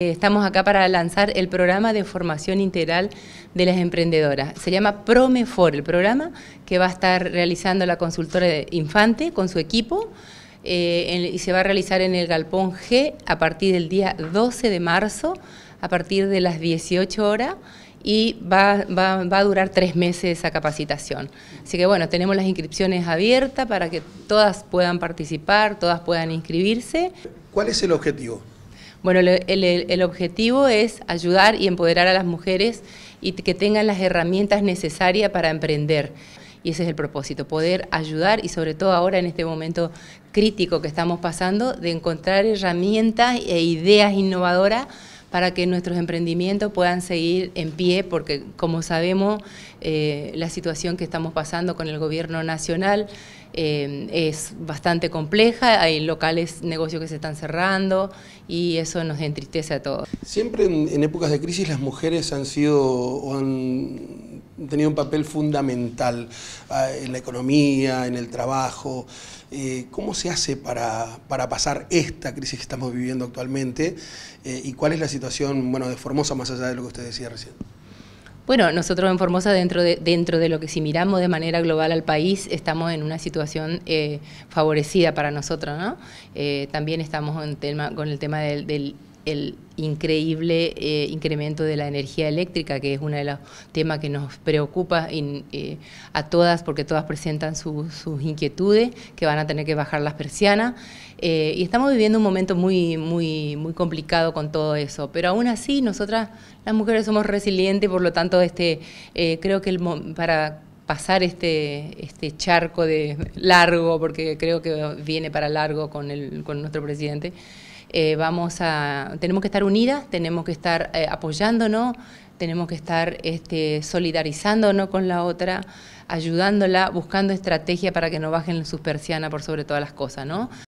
Eh, estamos acá para lanzar el programa de formación integral de las emprendedoras. Se llama Promefor, el programa que va a estar realizando la consultora de Infante con su equipo eh, y se va a realizar en el Galpón G a partir del día 12 de marzo, a partir de las 18 horas y va, va, a durar tres meses esa capacitación. Así que bueno, tenemos las inscripciones abiertas para que todas puedan participar, todas puedan inscribirse. ¿Cuál es el objetivo? Bueno, el, el, objetivo es ayudar y empoderar a las mujeres y que tengan las herramientas necesarias para emprender. Y ese es el propósito, poder ayudar y sobre todo ahora en este momento crítico que estamos pasando, de encontrar herramientas e ideas innovadoras para que nuestros emprendimientos puedan seguir en pie, porque como sabemos, eh, la situación que estamos pasando con el gobierno nacional eh, es bastante compleja, hay locales, negocios que se están cerrando y eso nos entristece a todos. Siempre en, épocas de crisis las mujeres han sido han tenido un papel fundamental ah, en la economía, en el trabajo. Eh, ¿Cómo se hace para, pasar esta crisis que estamos viviendo actualmente? Eh, ¿Y cuál es la situación bueno, de Formosa más allá de lo que usted decía recién? Bueno, nosotros en Formosa, dentro de, dentro de lo que si miramos de manera global al país, estamos en una situación eh, favorecida para nosotros, ¿no? también estamos en tema, con el tema del el increíble eh, incremento de la energía eléctrica, que es uno de los temas que nos preocupa eh, a todas, porque todas presentan sus inquietudes, que van a tener que bajar las persianas. Eh, y estamos viviendo un momento muy, muy, muy complicado con todo eso, pero aún así nosotras, las mujeres, somos resilientes, por lo tanto, este, creo que el, para pasar este, este, charco de largo, porque creo que viene para largo con, el, con nuestro presidente, eh, vamos a, tenemos que estar unidas, tenemos que estar eh, apoyándonos, tenemos que estar este, solidarizándonos con la otra, ayudándola, buscando estrategia para que no bajen sus persianas por sobre todas las cosas, ¿no?